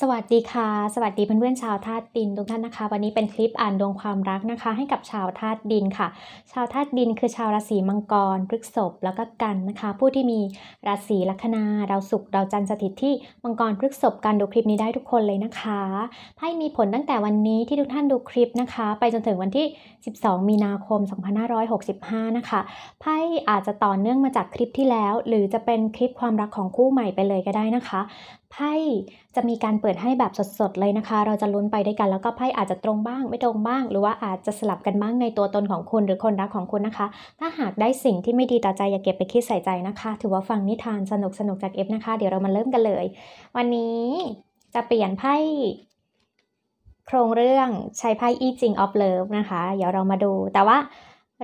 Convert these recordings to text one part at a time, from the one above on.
สวัสดีค่ะ สวัสดีเพื่อนๆชาวธาตุดิน ทุกท่านนะคะ วันนี้เป็นคลิปอ่านดวงความรักนะคะให้กับชาวธาตุดินค่ะ ชาวธาตุดินคือชาวราศีมังกรพฤกษภแล้วก็กันนะคะ ผู้ที่มีราศีลัคนาดาวศุกร์ดาวจันทร์สถิตที่มังกรพฤกษภกันดูคลิปนี้ได้ทุกคนเลยนะคะ ไพ่มีผลตั้งแต่วันนี้ที่ทุกท่านดูคลิปนะคะ ไปจนถึงวันที่ 12 มีนาคม 2565 นะคะ ไพ่อาจจะต่อเนื่องมาจากคลิปที่แล้ว หรือจะเป็นคลิปความรักของคู่ใหม่ไปเลยก็ได้นะคะ ไพ่จะมีการเปิดให้แบบสดๆ เลยนะคะ เราจะลุ้นไปด้วยกันแล้วก็ไพ่อาจจะตรงบ้าง ไม่ตรงบ้าง หรือว่าอาจจะสลับกันบ้างในตัวตนของคุณหรือคนรักของคุณนะคะ ถ้าหากได้สิ่งที่ไม่ดีต่อใจอย่าเก็บไปคิดใส่ใจนะคะ ถือว่าฟังนิทานสนุกสนุกจากเอฟนะคะ เดี๋ยวเรามาเริ่มกันเลย วันนี้จะเปลี่ยนไพ่โครงเรื่องใช้ไพ่อีจิงออฟเลิฟนะคะ เดี๋ยวเรามาดู แต่ว่า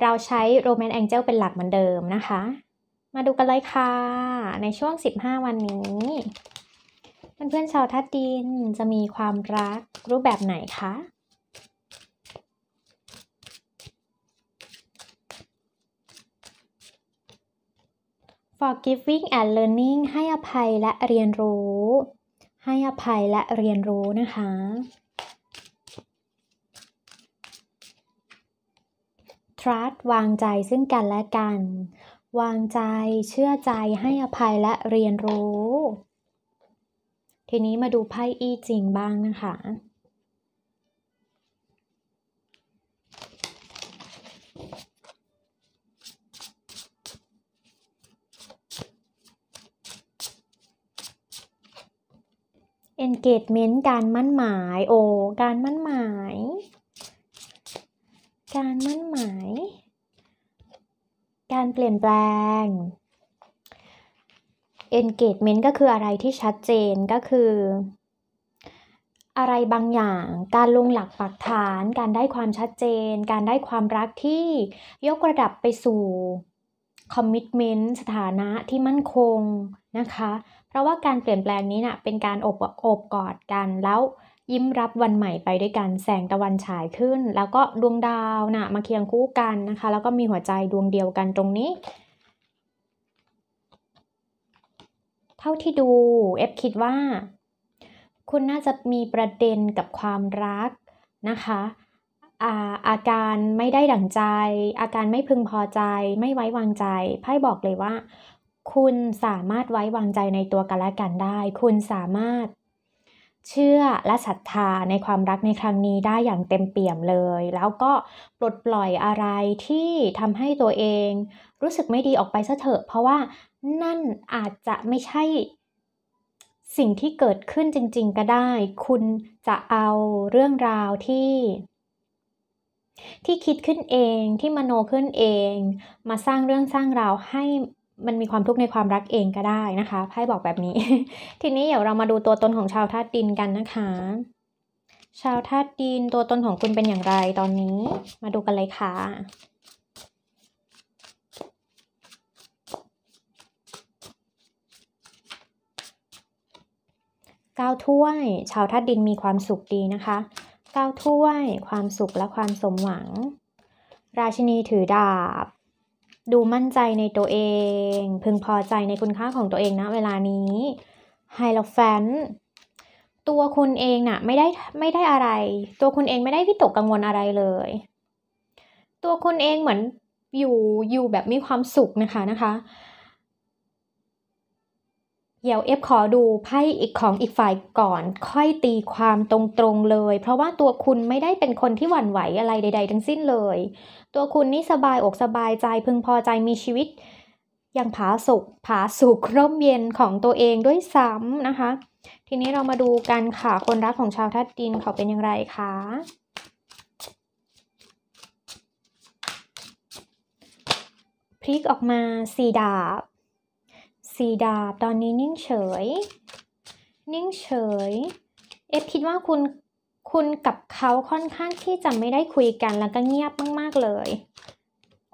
เราใช้โรแมนต์แองเจิลเป็นหลักเหมือนเดิมนะคะ มาดูกันเลยค่ะ ในช่วง 15 วันนี้เพื่อนๆชาวทัดดินจะมีความรักรูปแบบไหนคะ forgiving and learning ให้อภัยและเรียนรู้ ให้อภัยและเรียนรู้นะคะ trust วางใจซึ่งกันและกัน วางใจ เชื่อใจให้อภัยและเรียนรู้ทีนี้มาดูไพ่อี้จริงบ้างนะคะเอนเกจเมนต์การมั่นหมาย โอการมั่นหมาย การมั่นหมาย การเปลี่ยนแปลง engagement ก็คืออะไรที่ชัดเจนก็คือ อะไรบางอย่างการลงหลักปักฐานการได้ความชัดเจนการได้ความรักที่ยกระดับไปสู่ commitment สถานะที่มั่นคงนะคะ เพราะว่าการเปลี่ยนแปลงนี้นะ่ะเป็นการอบอบกอดกัน แล้วยิ้มรับวันใหม่ไปด้วยกันแสงตะวันฉายขึ้น แล้วก็ดวงดาวนะ่ะมาเคียงคู่กันนะคะแล้วก็มีหัวใจดวงเดียวกันตรงนี้เท่าที่ดูเอฟคิดว่า คุณน่าจะมีประเด็นกับความรักนะคะอาอาการไม่ได้ดั่งใจ อาการไม่พึงพอใจ ไม่ไว้วางใจไพ่บอกเลยว่า คุณสามารถไว้วางใจในตัวกันและกันได้ คุณสามารถเชื่อและศรัทธาในความรักในครั้งนี้ได้อย่างเต็มเปี่ยมเลย แล้วก็ปลดปล่อยอะไรที่ทำให้ตัวเอง รู้สึกไม่ดีออกไปซะเถอะ เพราะว่านั่นอาจจะไม่ใช่ สิ่งที่เกิดขึ้นจริงๆก็ได้ คุณจะเอาเรื่องราวที่ ที่คิดขึ้นเองที่มโนขึ้นเอง มาสร้างเรื่องสร้างราวให้มันมีความทุกข์ในความรักเองก็ได้นะคะไพ่บอกแบบนี้ ทีนี้เดี๋ยวเรามาดูตัวตนของชาวธาตุดินกันนะคะ ชาวธาตุดินตัวตนของคุณเป็นอย่างไรตอนนี้มาดูกันเลยค่ะก้าถ้วย ชาวธาตุดินมีความสุขดีนะคะก้าถ้วยความสุขและความสมหวัง ราชินีถือดาบดูมั่นใจในตัวเอง พึงพอใจในคุณค่าของตัวเองนะเวลานี้ ไฮโลแฟน ตัวคุณเองนะ่ะไม่ได้ไม่ได้อะไร ตัวคุณเองไม่ได้วิตกกังวลอะไรเลย ตัวคุณเองเหมือนอยู่อยู่แบบมีความสุขนะคะนะคะเดี๋ยวเอฟขอดูไพ่อีกของอีกฝ่ายก่อนค่อยตีความตรงๆเลย เพราะว่าตัวคุณไม่ได้เป็นคนที่หวั่นไหวอะไรใดๆทั้งสิ้นเลย ตัวคุณนี่สบาย อกสบายใจพึงพอใจมีชีวิตอย่างผาสุกผาสุกร่มเย็นของตัวเองด้วยซ้ำนะคะ ทีนี้เรามาดูกันค่ะ คนรักของชาวทัดดินเขาเป็นอย่างไรคะพลิกออกมาสีดาบสีดาบตอนนี้นิ่งเฉย นิ่งเฉย เอฟคิดว่าคุณ คุณกับเขาค่อนข้างที่จะไม่ได้คุยกันแล้วก็เงียบมากๆเลย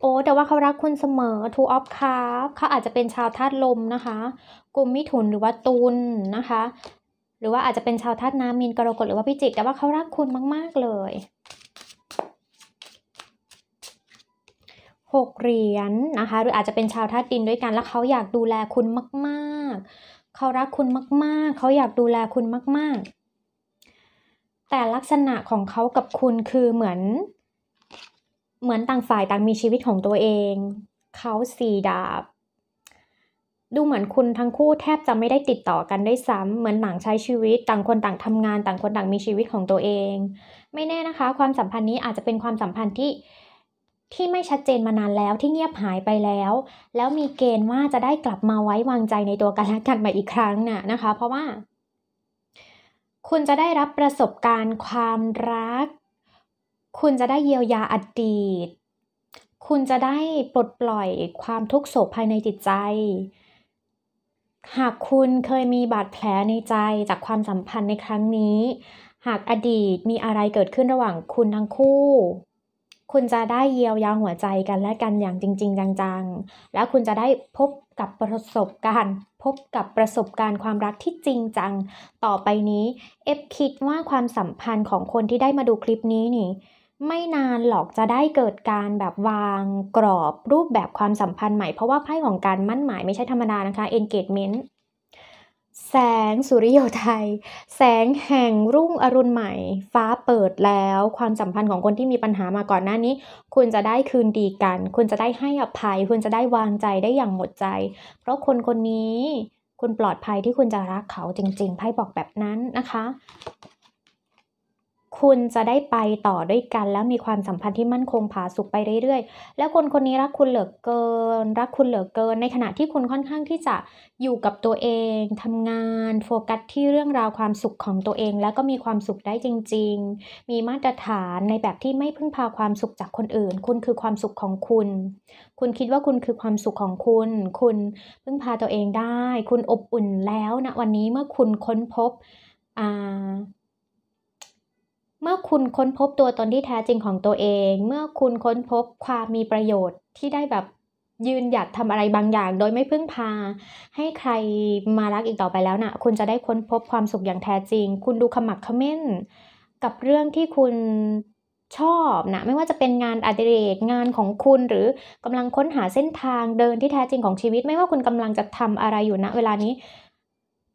โอ้แต่ว่าเขารักคุณเสมอทูออฟคาร์เขาอาจจะเป็นชาวธาตุลมนะคะ กลุ่มมิถุนหรือว่าตุลนะคะ หรือว่าอาจจะเป็นชาวธาตุน้ำมีนกรกฎหรือว่าพิจิก แต่ว่าเขารักคุณมากๆเลย6เหรียญนนะคะหรืออาจจะเป็นชาวธาตุดินด้วยกันแล้วเขาอยากดูแลคุณมากๆเขารักคุณมากๆเขาอยากดูแลคุณมากๆ แต่ลักษณะของเขากับคุณคือเหมือน เหมือนต่างฝ่ายต่างมีชีวิตของตัวเองเขาสี่ดาบ ดูเหมือนคุณทั้งคู่แทบจะไม่ได้ติดต่อกันได้ซ้ำเหมือนหนังใช้ชีวิตต่างคนต่างทำงานต่างคนต่างมีชีวิตของตัวเอง ไม่แน่นะคะความสัมพันธ์นี้อาจจะเป็นความสัมพันธ์ที่ที่ไม่ชัดเจนมานานแล้วที่เงียบหายไปแล้ว แล้วมีเกณฑ์ว่าจะได้กลับมาไว้วางใจในตัวกันและกันใหม่อีกครั้งน่ะนะคะ เพราะว่า คุณจะได้รับประสบการณ์ความรัก คุณจะได้เยียวยาอดีต คุณจะได้ปลดปล่อยความทุกข์โศกภายในจิตใจ หากคุณเคยมีบาดแผลในใจจากความสัมพันธ์ในครั้งนี้ หากอดีตมีอะไรเกิดขึ้นระหว่างคุณทั้งคู่คุณจะได้เยียวยาหัวใจกันและกันอย่างจริง ๆ จังๆ แล้วคุณจะได้พบกับประสบการณ์ พบกับประสบการณ์ความรักที่จริงจัง ต่อไปนี้ เอฟคิดว่าความสัมพันธ์ของคนที่ได้มาดูคลิปนี้นี่ไม่นานหรอกจะได้เกิดการแบบวาง กรอบ รูปแบบความสัมพันธ์ใหม่ เพราะว่าไพ่ของการมั่นหมาย ไม่ใช่ธรรมดานะคะ engagement แสงสุริโยไทย แสงแห่งรุ่งอรุณใหม่ ฟ้าเปิดแล้วความสัมพันธ์ของคนที่มีปัญหามาก่อนหน้านี้ คุณจะได้คืนดีกัน คุณจะได้ให้อภัย คุณจะได้วางใจได้อย่างหมดใจ เพราะคนคนนี้คุณปลอดภัยที่คุณจะรักเขาจริงๆไพ่บอกแบบนั้นนะคะคุณจะได้ไปต่อด้วยกันแล้วมีความสัมพันธ์ที่มั่นคงผาสุกไปเรื่อยๆ แล้วคนคนนี้รักคุณเหลือเกินรักคุณเหลือเกินในขณะที่คุณค่อนข้างที่จะอยู่กับตัวเอง ทำงานโฟกัสที่เรื่องราวความสุขของตัวเองแล้วก็มีความสุขได้จริง ๆ มีมาตรฐานในแบบที่ไม่พึ่งพาความสุขจากคนอื่น คุณคือความสุขของคุณ คุณคิดว่าคุณคือความสุขของคุณ คุณพึ่งพาตัวเองได้ คุณอบอุ่นแล้วนะวันนี้เมื่อคุณค้นพบ อ่าเมื่อคุณค้นพบตัวตนที่แท้จริงของตัวเอง เมื่อคุณค้นพบความมีประโยชน์ที่ได้แบบยืนหยัดทำอะไรบางอย่าง โดยไม่พึ่งพา ให้ใครมารักอีกต่อไปแล้วนะ่ะคุณจะได้ค้นพบความสุขอย่างแท้จริง คุณดูขมักขม้นกับเรื่องที่คุณชอบนะไม่ว่าจะเป็นงานอดิเรกงานของคุณหรือกำลังค้นหาเส้นทางเดินที่แท้จริงของชีวิต ไม่ว่าคุณกำลังจะทำอะไรอยู่ณนะเวลานี้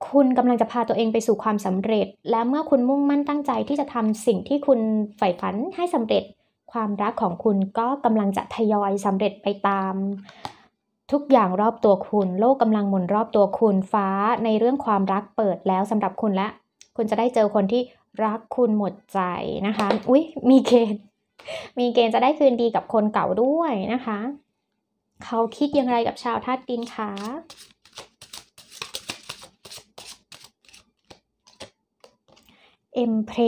คุณกำลังจะพาตัวเองไปสู่ความสำเร็จ และเมื่อคุณมุ่งมั่นตั้งใจที่จะทำสิ่งที่คุณใฝ่ฝันให้สำเร็จ ความรักของคุณก็กำลังจะทยอยสำเร็จไปตาม ทุกอย่างรอบตัวคุณ โลกกำลังหมุนรอบตัวคุณฟ้าในเรื่องความรักเปิดแล้วสำหรับคุณและ คุณจะได้เจอคนที่รักคุณหมดใจนะคะ อุ๊ย มีเกณฑ์ มีเกณฑ์จะได้คืนดีกับคนเก่าด้วยนะคะ เขาคิดยังไงกับชาวธาตุดินคะเอ็มเพล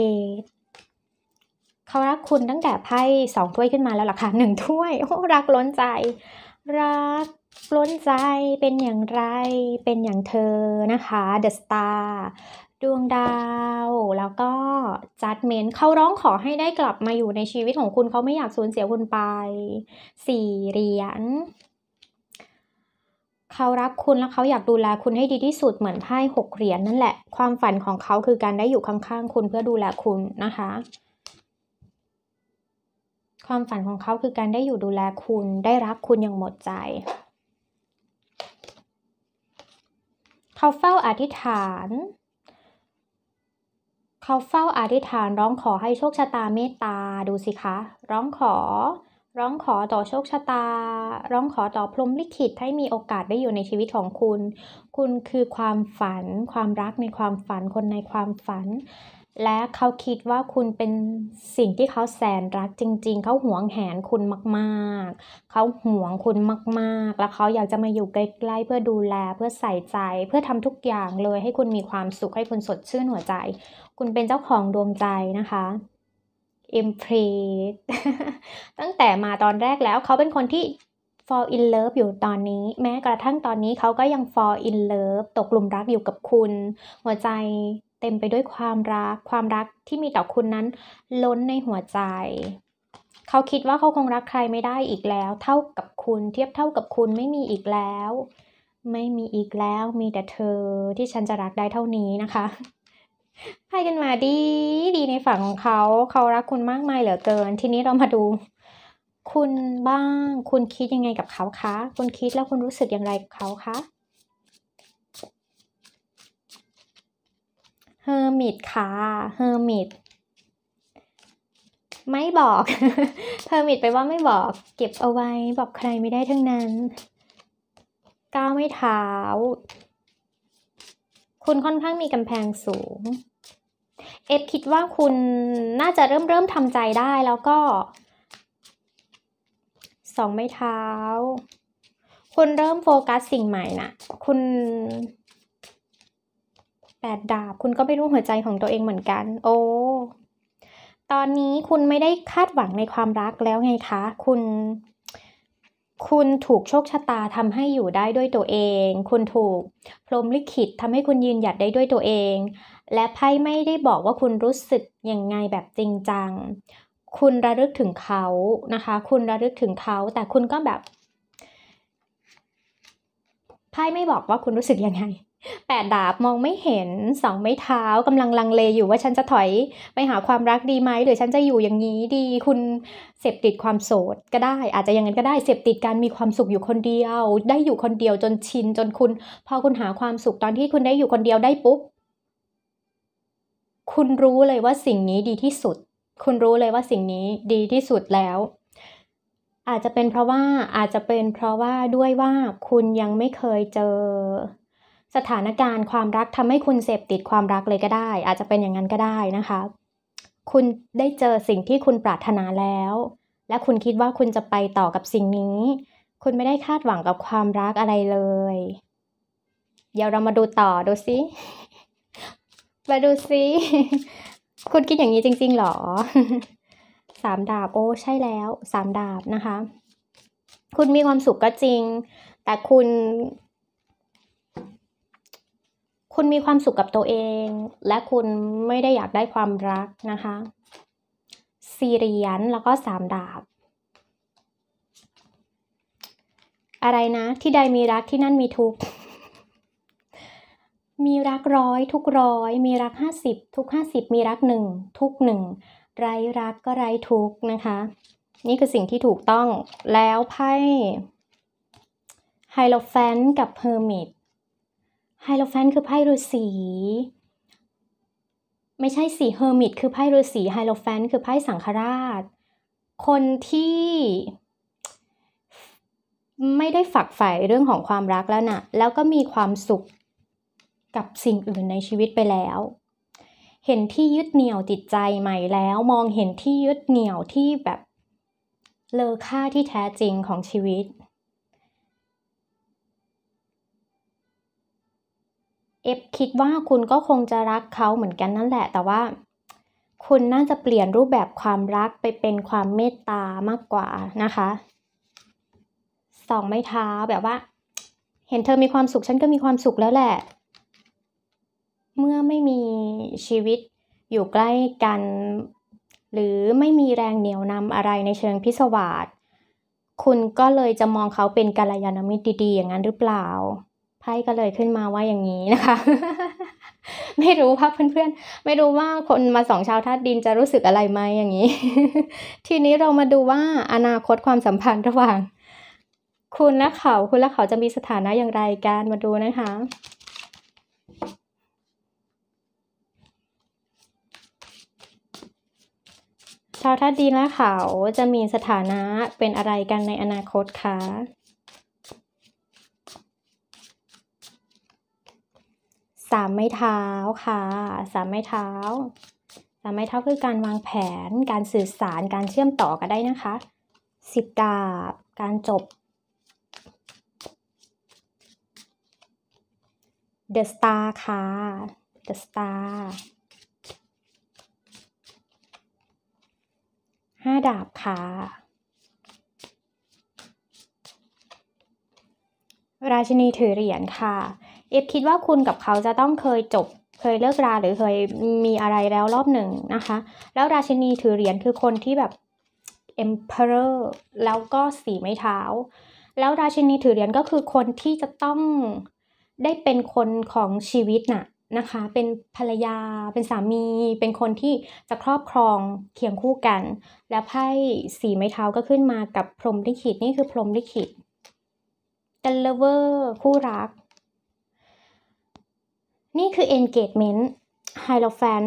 เขารักคุณตั้งแต่ไพ่สองถ้วยขึ้นมาแล้วล่ะค่ะหนึ่งถ้วย รักล้นใจ รักล้นใจเป็นอย่างไร เป็นอย่างเธอนะคะเดอะสตาร์ดวงดาว แล้วก็จัดเมนเขาร้องขอให้ได้กลับมาอยู่ในชีวิตของคุณเขาไม่อยากสูญเสียคุณไปสี่เหรียญเขารักคุณและเขาอยากดูแลคุณให้ดีที่สุด เหมือนไพ่หกเหรียญ นั่นแหละ ความฝันของเขาคือการได้อยู่ข้างๆคุณเพื่อดูแลคุณนะคะ ความฝันของเขาคือการได้อยู่ดูแลคุณได้รักคุณอย่างหมดใจ เขาเฝ้าอธิษฐาน เขาเฝ้าอธิษฐานร้องขอให้โชคชะตาเมตตาดูสิคะ ร้องขอร้องขอต่อโชคชะตา ร้องขอต่อพรมลิขิตให้มีโอกาสได้อยู่ในชีวิตของคุณ คุณคือความฝัน ความรักในความฝัน คนในความฝัน และเขาคิดว่าคุณเป็นสิ่งที่เขาแสนรักจริง ๆ เขาหวงแหนคุณมากๆ เขาหวงคุณมากๆ แล้วเขาอยากจะมาอยู่ใกล้ ๆ เพื่อดูแล เพื่อใส่ใจ เพื่อทำทุกอย่างเลย ให้คุณมีความสุขให้คุณสดชื่นหัวใจ คุณเป็นเจ้าของดวงใจนะคะ i m p r e s s e ตั้งแต่มาตอนแรกแล้วเขาเป็นคนที่ fall in love อยู่ตอนนี้ แม้กระทั่งตอนนี้เขาก็ยัง fall in love ตกหลุมรักอยู่กับคุณ หัวใจเต็มไปด้วยความรักความรักที่มีต่อคุณนั้นล้นในหัวใจเขาคิดว่าเขาคงรักใครไม่ได้อีกแล้ว เท่ากับคุณเทียบเท่ากับคุณไม่มีอีกแล้ว ไม่มีอีกแล้ว มีแต่เธอที่ฉันจะรักได้เท่านี้นะคะให้กันมาดีดีในฝั่งของเขา เขารักคุณมากมายเหลือเกินทีนี้เรามาดู คุณบ้างคุณคิดยังไงกับเขาคะ คุณคิดแล้วคุณรู้สึกอย่างไรกับเขาคะเฮอร์มิตค่ะเฮอร์มิตไม่บอกเพอร์มิตไปว่าไม่บอก เก็บเอาไว้บอกใครไม่ได้ทั้งนั้น ก้าวไม่เท้าคุณค่อนข้างมีกำแพงสูง เอฟคิดว่าคุณน่าจะเริ่มเริ่มทำใจได้แล้วก็สองไม้เท้า คุณเริ่มโฟกัสสิ่งใหม่นะคุณแปดดาบ คุณก็ไม่รู้หัวใจของตัวเองเหมือนกัน โอ้ ตอนนี้คุณไม่ได้คาดหวังในความรักแล้วไงคะ คุณคุณถูกโชคชะตาทำให้อยู่ได้ด้วยตัวเอง คุณถูกพรมลิขิตทำให้คุณยืนหยัดได้ด้วยตัวเอง และไพ่ไม่ได้บอกว่าคุณรู้สึกยังไงแบบจริงจัง คุณระลึกถึงเขา นะคะ คุณระลึกถึงเขา แต่คุณก็แบบไพ่ไม่บอกว่าคุณรู้สึกยังไงแปดดาบมองไม่เห็นสองไม้เท้ากำลังลังเลอยู่ว่าฉันจะถอยไปหาความรักดีไหม หรือฉันจะอยู่อย่างนี้ดี คุณเสพติดความโสดก็ได้ อาจจะอย่างนั้นก็ได้เสพติดการมีความสุขอยู่คนเดียว ได้อยู่คนเดียวจนชินจนคุณ พอคุณหาความสุขตอนที่คุณได้อยู่คนเดียวได้ปุ๊บคุณรู้เลยว่าสิ่งนี้ดีที่สุด คุณรู้เลยว่าสิ่งนี้ดีที่สุดแล้ว อาจจะเป็นเพราะว่าอาจจะเป็นเพราะว่าด้วยว่าคุณยังไม่เคยเจอสถานการณ์ความรักทำให้คุณเสพติดความรักเลยก็ได้ อาจจะเป็นอย่างนั้นก็ได้นะคะคุณได้เจอสิ่งที่คุณปรารถนาแล้ว และคุณคิดว่าคุณจะไปต่อกับสิ่งนี้ คุณไม่ได้คาดหวังกับความรักอะไรเลย เดี๋ยวเรามาดูต่อดูซิมาดูซิคุณคิดอย่างนี้จริง ๆหรอสามดาบโอ้ ใช่แล้วสามดาบนะคะ คุณมีความสุขก็จริง แต่คุณคุณมีความสุขกับตัวเอง และคุณไม่ได้อยากได้ความรักนะคะสี่เหรียญแล้วก็สามดาบ อะไรนะที่ใดมีรักที่นั่นมีทุก มีรักร้อยทุกร้อย มีรักห้าสิบทุกห้าสิบมีรักหนึ่งทุกหนึ่งไรรักก็ไรทุกนะคะ นี่คือสิ่งที่ถูกต้องแล้วไพ่ไฮโลแฟนกับเฮอร์มิตไฮโลแฟน คือไพ่ฤาษี ไม่ใช่สีเฮอร์มิต คือไพ่ฤาษีไฮโลแฟน คือไพ่สังฆราช คนที่ไม่ได้ฝักใฝ่เรื่องของความรักแล้วนะ่ะ แล้วก็มีความสุขกับสิ่งอื่นในชีวิตไปแล้ว เห็นที่ยึดเหนี่ยวจิตใจใหม่แล้ว มองเห็นที่ยึดเหนี่ยวที่แบบเลอค่าที่แท้จริงของชีวิตเอฟคิดว่าคุณก็คงจะรักเขาเหมือนกันนั่นแหละ แต่ว่า คุณน่าจะเปลี่ยนรูปแบบความรักไปเป็นความเมตตามากกว่านะคะสองไม้เท้าแบบว่า เห็นเธอมีความสุขฉันก็มีความสุขแล้วแหละ เมื่อไม่มีชีวิตอยู่ใกล้กัน หรือไม่มีแรงเหนียวนำอะไรในเชิงพิศวาสคุณก็เลยจะมองเขาเป็นกัลยาณมิตรดีๆอย่างนั้นหรือเปล่าไพ่ก็เลยขึ้นมาว่าอย่างนี้นะคะ ไม่รู้ว่าเพื่อนๆ ไม่รู้ว่าคนมาสองชาวธาตุดินจะรู้สึกอะไรไหมอย่างนี้ ทีนี้เรามาดูว่าอนาคตความสัมพันธ์ระหว่างคุณและเขาคุณและเขาจะมีสถานะอย่างไรกันมาดูนะคะ ชาวธาตุดินและเขาจะมีสถานะเป็นอะไรกันในอนาคตคะสามไม้เท้าค่ะ สามไม้เท้า สามไม้เท้าคือการวางแผน การสื่อสารการเชื่อมต่อกันได้นะคะสิบดาบ การจบ The Star ค่ะ The Star ห้าดาบค่ะ ราชินีถือเหรียญค่ะเอฟคิดว่าคุณกับเขาจะต้องเคยจบเคยเลิกราหรือเคยมีอะไรแล้วรอบหนึ่งนะคะ แล้วราชินีถือเหรียญคือคนที่แบบ emperor แล้วก็สีไม้เท้า แล้วราชินีถือเหรียญก็คือคนที่จะต้องได้เป็นคนของชีวิตน่ะนะคะ เป็นภรรยา เป็นสามี เป็นคนที่จะครอบครองเคียงคู่กัน และไพ่สีไม้เท้าก็ขึ้นมากับพรมลิขิตนี่คือพรมลิขิตเดลเวอร์คู่รักนี่คือ engagement h i e r o f a n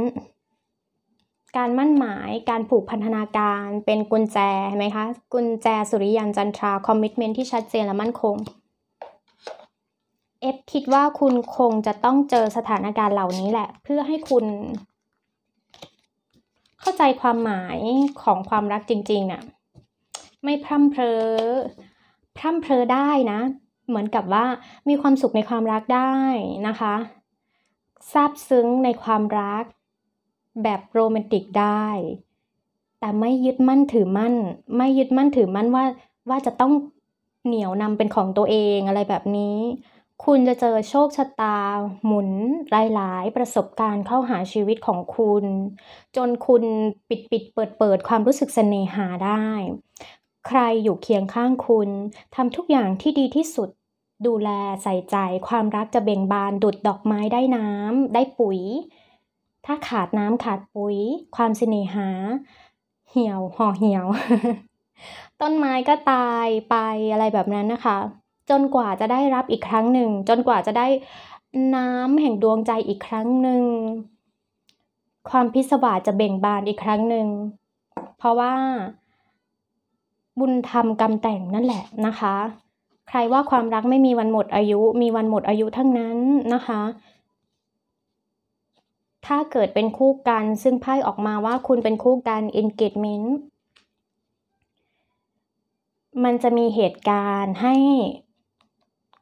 การมั่นหมาย การผูกพันธนาการเป็นกุญแจเห็นไหมคะ กุญแจสุริยันจันทราคอมมิ m เมนที่ชัดเจนและมั่นคง เอฟคิดว่าคุณคงจะต้องเจอสถานการณ์เหล่านี้แหละ เพื่อให้คุณ เข้าใจความหมายของความรักจริงๆนะ่ะไม่พร่ำเพรอพร่ำเพรอได้นะ เหมือนกับว่ามีความสุขในความรักได้นะคะซาบซึ้งในความรักแบบโรแมนติกได้ แต่ไม่ยึดมั่นถือมั่น ไม่ยึดมั่นถือมั่นว่า ว่าจะต้องเหนียวนำเป็นของตัวเองอะไรแบบนี้ คุณจะเจอโชคชะตาหมุน หลายหลายประสบการณ์เข้าหาชีวิตของคุณ จนคุณปิดปิดเปิดเปิดความรู้สึกเสน่หาได้ ใครอยู่เคียงข้างคุณทำทุกอย่างที่ดีที่สุดดูแลใส่ใจความรักจะเบ่งบาน ดุดดอกไม้ได้น้ำได้ปุ๋ย ถ้าขาดน้ำขาดปุ๋ย ความเสน่หา เหี่ยว ห่อเหี่ยว ต้นไม้ก็ตายไปอะไรแบบนั้นนะคะ จนกว่าจะได้รับอีกครั้งหนึ่งจนกว่าจะได้น้ำแห่งดวงใจอีกครั้งหนึ่งความพิศวาสจะเบ่งบานอีกครั้งหนึ่งเพราะว่า บุญธรรมกรรมแต่งนั่นแหละนะคะใครว่าความรักไม่มีวันหมดอายุมีวันหมดอายุทั้งนั้นนะคะถ้าเกิดเป็นคู่กันซึ่งไพ่ออกมาว่าคุณเป็นคู่กัน engagement มันจะมีเหตุการณ์ให้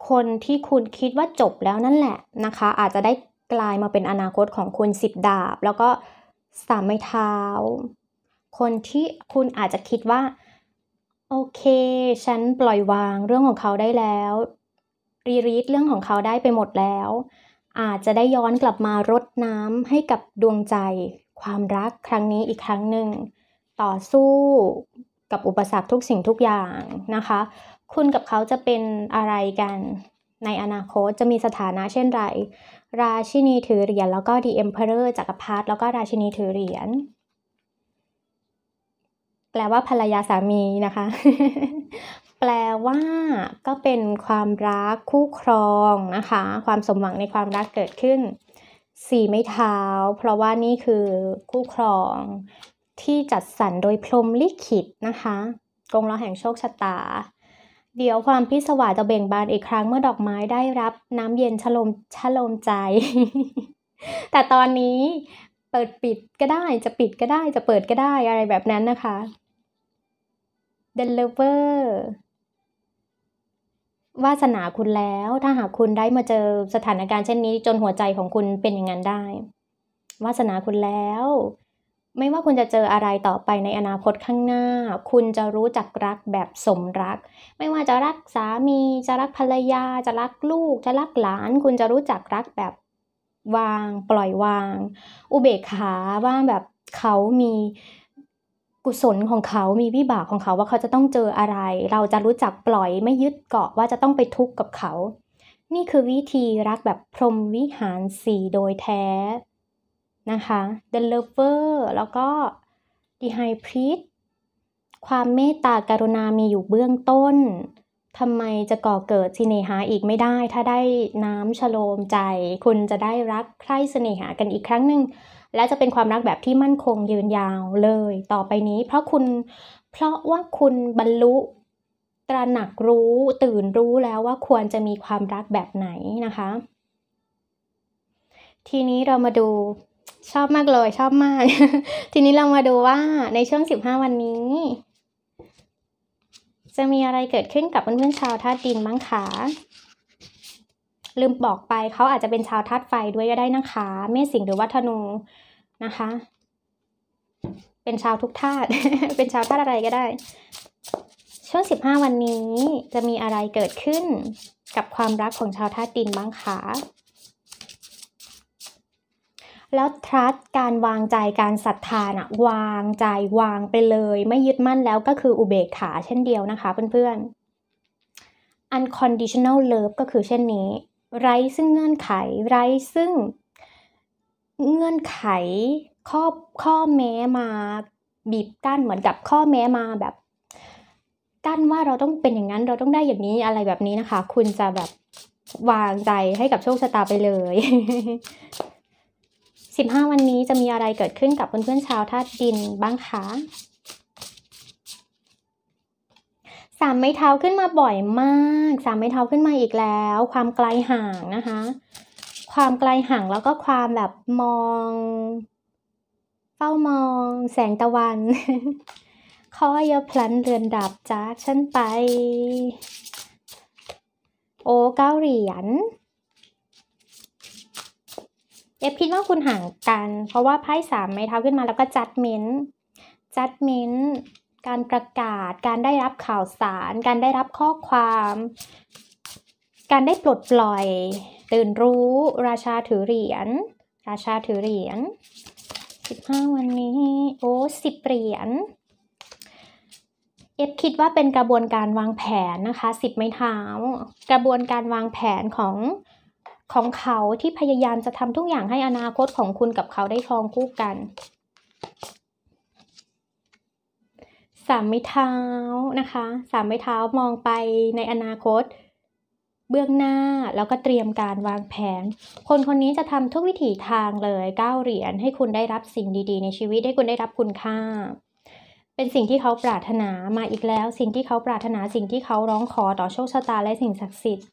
คนที่คุณคิดว่าจบแล้วนั่นแหละนะคะอาจจะได้กลายมาเป็นอนาคตของคุณสิบดาบ แล้วก็สามไม้เท้าคนที่คุณอาจจะคิดว่าโอเค ฉันปล่อยวางเรื่องของเขาได้แล้ว รีรีดเรื่องของเขาได้ไปหมดแล้ว อาจจะได้ย้อนกลับมารดน้ำให้กับดวงใจความรักครั้งนี้อีกครั้งหนึ่ง ต่อสู้กับอุปสรรคทุกสิ่งทุกอย่างนะคะ คุณกับเขาจะเป็นอะไรกัน ในอนาคตจะมีสถานะเช่นไร ราชินีถือเหรียญแล้วก็ดีเอ็มเพอเรอร์จักรพรรดิแล้วก็ราชินีถือเหรียญแปลว่าภรรยาสามีนะคะ แปลว่า ก็เป็นความรักคู่ครองนะคะ ความสมหวังในความรักเกิดขึ้น สี่ไม้เท้า เพราะว่านี่คือคู่ครอง ที่จัดสรรโดยพรมลิขิตนะคะกงล้อแห่งโชคชะตา เดี๋ยวความพิศวาจะเบ่งบานอีกครั้งเมื่อดอกไม้ได้รับน้ำเย็นชโลมชโลมใจ แต่ตอนนี้ เปิดปิดก็ได้จะปิดก็ได้จะเปิดก็ได้อะไรแบบนั้นนะคะเดลเวอร์วาสนาคุณแล้ว ถ้าหากคุณได้มาเจอสถานการณ์เช่นนี้ จนหัวใจของคุณเป็นอย่างนั้นได้วาสนาคุณแล้ว ไม่ว่าคุณจะเจออะไรต่อไปในอนาคตข้างหน้า คุณจะรู้จักรักแบบสมรัก ไม่ว่าจะรักสามีจะรักภรรยา จะรักลูกจะรักหลาน คุณจะรู้จักรักแบบวาง ปล่อยวาง อุเบกขาว่าแบบเขามีกุศลของเขามีวิบากของเขาว่าเขาจะต้องเจออะไร เราจะรู้จักปล่อยไม่ยึดเกาะว่าจะต้องไปทุกข์กับเขา นี่คือวิธีรักแบบพรหมวิหารสี่โดยแท้ นะคะ The Lover แล้วก็ The High Priest ความเมตตากรุณามีอยู่เบื้องต้น ทำไมจะก่อเกิดสิเนหาอีกไม่ได้ ถ้าได้น้ำชโลมใจ คุณจะได้รักใคร่เสน่หากันอีกครั้งหนึ่งและจะเป็นความรักแบบที่มั่นคงยืนยาวเลยต่อไปนี้ เพราะคุณเพราะว่าคุณบรรลุตระหนักรู้ตื่นรู้แล้วว่าควรจะมีความรักแบบไหนนะคะ ทีนี้เรามาดูชอบมากเลยชอบมาก ทีนี้เรามาดูว่าในช่วง15 วันนี้ จะมีอะไรเกิดขึ้นกับเพื่อนๆชาวธาตุดินบ้างคะลืมบอกไปเขาอาจจะเป็นชาวธาตุไฟด้วยก็ได้นะคะเมษสิงหรือวัฒนูนะคะ เป็นชาวทุกธาตุเป็นชาวธาตุอะไรก็ได้ ช่วงสิบห้าวันนี้จะมีอะไรเกิดขึ้นกับความรักของชาวธาตุดินบ้างคะ แล้วทรัสการวางใจการศรัทธาน่ะวางใจวาง ไปเลยไม่ยึดมั่นแล้วก็คืออุเบกขาเช่นเดียวนะคะ เพื่อนๆ unconditional love ก็คือเช่นนี้ ไร้ซึ่งเงื่อนไขไร้ซึ่งเงื่อนไขข้อข้อแม้มาบีบกั้นเหมือนกับข้อแม้มาแบบ กั้นว่าเราต้องเป็นอย่างนั้นเราต้องได้อย่างนี้อะไรแบบนี้นะคะ คุณจะแบบวางใจให้กับโชคชะตาไปเลย15 วันนี้จะมีอะไรเกิดขึ้นกับเพื่อนๆชาวธาตุดินบ้างคะ สามไม้เท้าขึ้นมาบ่อยมาก สามไม้เท้าขึ้นมาอีกแล้ว ความไกลห่างนะคะความไกลห่างแล้วก็ความแบบมองเฝ้ามองแสงตะวันขออย่าพลันเรือนดับจากฉันไป โอ้เก้าเหรียญเอฟคิดว่าคุณห่างกัน เพราะว่าไพ่สามไม้เท้าขึ้นมาแล้วก็จัดเม้นจัดเม้นการประกาศการได้รับข่าวสาร การได้รับข้อความการได้ปลดปล่อยตื่นรู้ราชาถือเหรียญราชาถือเหรียญสิบห้าวันนี้ โอ้สิบเหรียญ เอฟคิดว่าเป็นกระบวนการวางแผนนะคะสิบไม้เท้า กระบวนการวางแผนของ ของเขาที่พยายามจะทำทุกอย่างให้อนาคตของคุณกับเขาได้ครองคู่กันสามไม้เท้า นะคะสามไม้เท้ามองไปในอนาคตเบื้องหน้าแล้วก็เตรียมการวางแผน คนคนนี้จะทำทุกวิถีทางเลยก้าวเหรียญให้คุณได้รับสิ่งดี ๆ ในชีวิตให้คุณได้รับคุณค่า เป็นสิ่งที่เขาปรารถนามาอีกแล้ว สิ่งที่เขาปรารถนาสิ่งที่เขาร้องขอต่อโชคชะตาและสิ่งศักดิ์สิทธิ์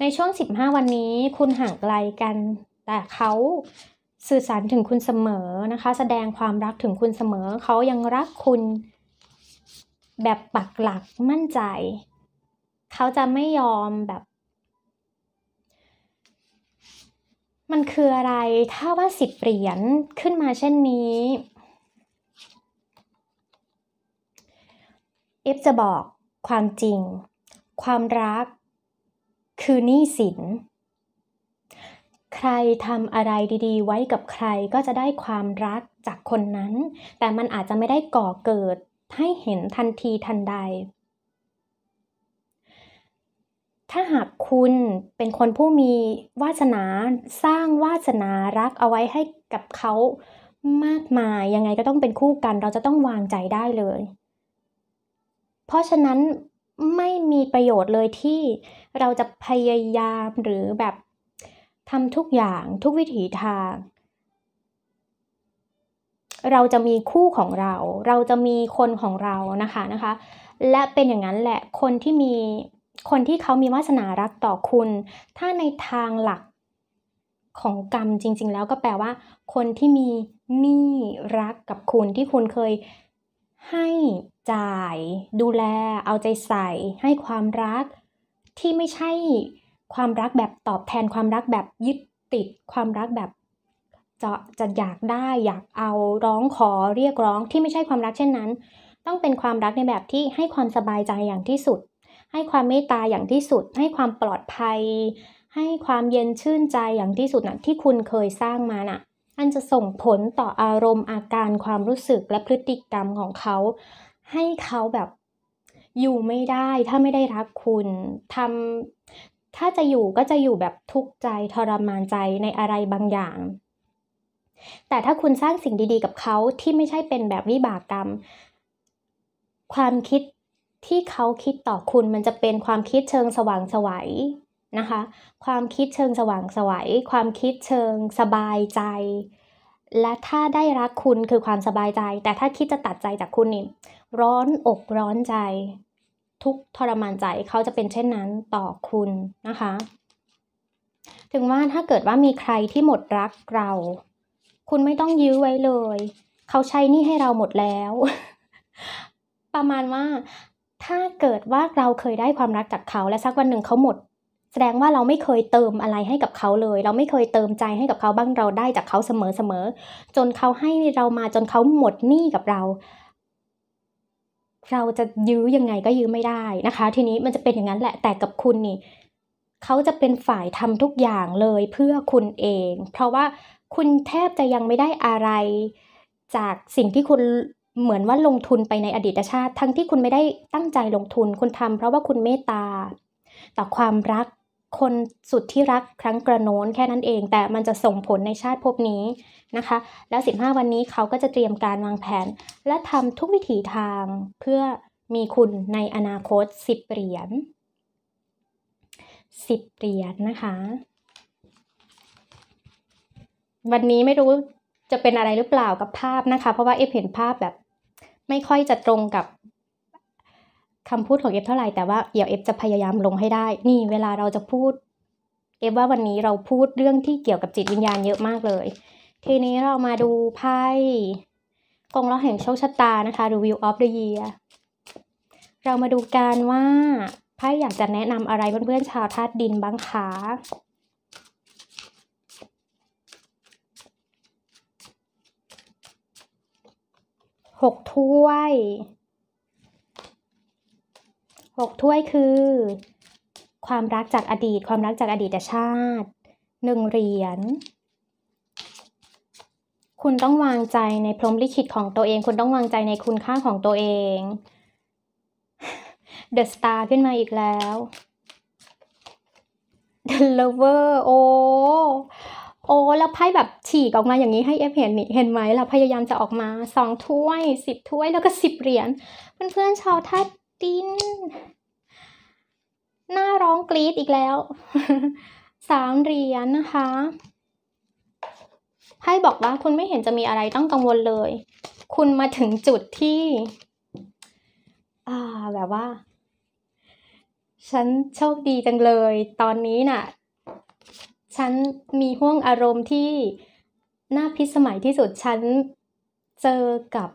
ในช่วง 15 วันนี้คุณห่างไกลกัน แต่เขาสื่อสารถึงคุณเสมอนะคะ แสดงความรักถึงคุณเสมอเขายังรักคุณแบบปักหลักมั่นใจ เขาจะไม่ยอมแบบ มันคืออะไรถ้าว่าสิบเหรียญขึ้นมาเช่นนี้ เอฟจะบอกความจริง ความรัก คือหนี้สินใครทำอะไรดีๆ ไว้กับใครก็จะได้ความรักจากคนนั้น แต่มันอาจจะไม่ได้ก่อเกิดให้เห็นทันทีทันใด ถ้าหากคุณเป็นคนผู้มีวาสนาสร้างวาสนารักเอาไว้ให้กับเขามากมาย ยังไงก็ต้องเป็นคู่กัน เราจะต้องวางใจได้เลย เพราะฉะนั้นไม่มีประโยชน์เลยที่เราจะพยายามหรือแบบทำทุกอย่างทุกวิถีทางเราจะมีคู่ของเรา เราจะมีคนของเรานะคะ นะคะ และเป็นอย่างนั้นแหละ คนที่มี คนที่เขามีวาสนารักต่อคุณ ถ้าในทางหลักของกรรมจริงๆแล้วก็แปลว่า คนที่มีหนี้รักกับคุณที่คุณเคยให้จ่ายดูแล เอาใจใส่ให้ความรักที่ไม่ใช่ความรักแบบตอบแทนความรักแบบยึดติดความรักแบบจะจะอยากได้อยากเอาร้องขอเรียกร้องที่ไม่ใช่ความรักเช่นนั้น ต้องเป็นความรักในแบบที่ให้ความสบายใจอย่างที่สุด ให้ความเมตตาอย่างที่สุด ให้ความปลอดภัย ให้ความเย็นชื่นใจอย่างที่สุดนะ่ะที่คุณเคยสร้างมานะ่ะอันจะส่งผลต่ออารมณ์อาการความรู้สึกและพฤติกรรมของเขา ให้เขาแบบอยู่ไม่ได้ ถ้าไม่ได้รักคุณทำถ้าจะอยู่ก็จะอยู่แบบทุกข์ใจทรมานใจในอะไรบางอย่างแต่ถ้าคุณสร้างสิ่งดีๆกับเขาที่ไม่ใช่เป็นแบบวิบากกรรม ความคิดที่เขาคิดต่อคุณมันจะเป็นความคิดเชิงสว่างสวัยนะคะ ความคิดเชิงสว่างสวัยความคิดเชิงสบายใจ และถ้าได้รักคุณคือความสบายใจ แต่ถ้าคิดจะตัดใจจากคุณนี่ ร้อนอกร้อนใจ ทุกทรมานใจเขาจะเป็นเช่นนั้นต่อคุณนะคะ ถึงว่าถ้าเกิดว่ามีใครที่หมดรักเราคุณไม่ต้องยื้อไว้เลย เขาใช้นี่ให้เราหมดแล้ว ประมาณว่า ถ้าเกิดว่าเราเคยได้ความรักจากเขาและสักวันหนึ่งเขาหมด แสดงว่าเราไม่เคยเติมอะไรให้กับเขาเลย เราไม่เคยเติมใจให้กับเขาบ้างเราได้จากเขาเสมอๆจนเขาให้เรามาจนเขาหมดหนี้กับเรา เราจะยื้อยังไงก็ยื้อไม่ได้นะคะ ทีนี้มันจะเป็นอย่างนั้นแหละแต่กับคุณนี่เขาจะเป็นฝ่ายทำทุกอย่างเลยเพื่อคุณเอง เพราะว่าคุณแทบจะยังไม่ได้อะไรจากสิ่งที่คุณเหมือนว่าลงทุนไปในอดีตชาติ ทั้งที่คุณไม่ได้ตั้งใจลงทุนคุณทำเพราะว่าคุณเมตตา ต่อความรักคนสุดที่รักครั้งกระโน้นแค่นั้นเองแต่มันจะส่งผลในชาติภพนี้นะคะ แล้ว 15 วันนี้เขาก็จะเตรียมการวางแผน และทำทุกวิถีทางเพื่อมีคุณในอนาคต 10 เหรียญ 10เหรียญนะคะวันนี้ไม่รู้จะเป็นอะไรหรือเปล่ากับภาพนะคะ เพราะว่าเอฟเห็นภาพแบบ ไม่ค่อยจะตรงกับคำพูดของเอฟเท่าไหร่แต่ว่าเดี๋ยวเอฟจะพยายามลงให้ได้ นี่เวลาเราจะพูด เอฟว่าวันนี้เราพูดเรื่องที่เกี่ยวกับจิตวิญญาณเยอะมากเลย ทีนี้เรามาดูไพ่กองล้อแห่งโชคชะตานะคะ Review of the Year เรามาดูกันว่าไพ่อยากจะแนะนำอะไรเพื่อนๆชาวธาตุดินบ้างคะหกถ้วยหกถ้วยคือ ความรักจากอดีตความรักจากอดีตชาติหนึ่งเหรียญคุณต้องวางใจในพรหมลิขิตของตัวเองคุณต้องวางใจในคุณค่าของตัวเองเดอะสตาร์ขึ้นมาอีกแล้ว The Lover โอ้โอ้แล้วไพ่แบบฉีกออกมาอย่างนี้ให้เอฟเห็นนี่ เห็นไหมเราพยายามจะออกมาสองถ้วยสิบถ้วยแล้วก็สิบเหรียญ เพื่อนๆ ชาวทัดดินหน้าร้องกรี๊ดอีกแล้วสามเหรียญนนะคะไพ่บอกว่าคุณไม่เห็นจะมีอะไรต้องกังวลเลย คุณมาถึงจุดที่ อ่า แบบว่า ฉันโชคดีจังเลย ตอนนี้น่ะฉันมีห่วงอารมณ์ที่น่าพิสมัยที่สุดฉันเจอกับ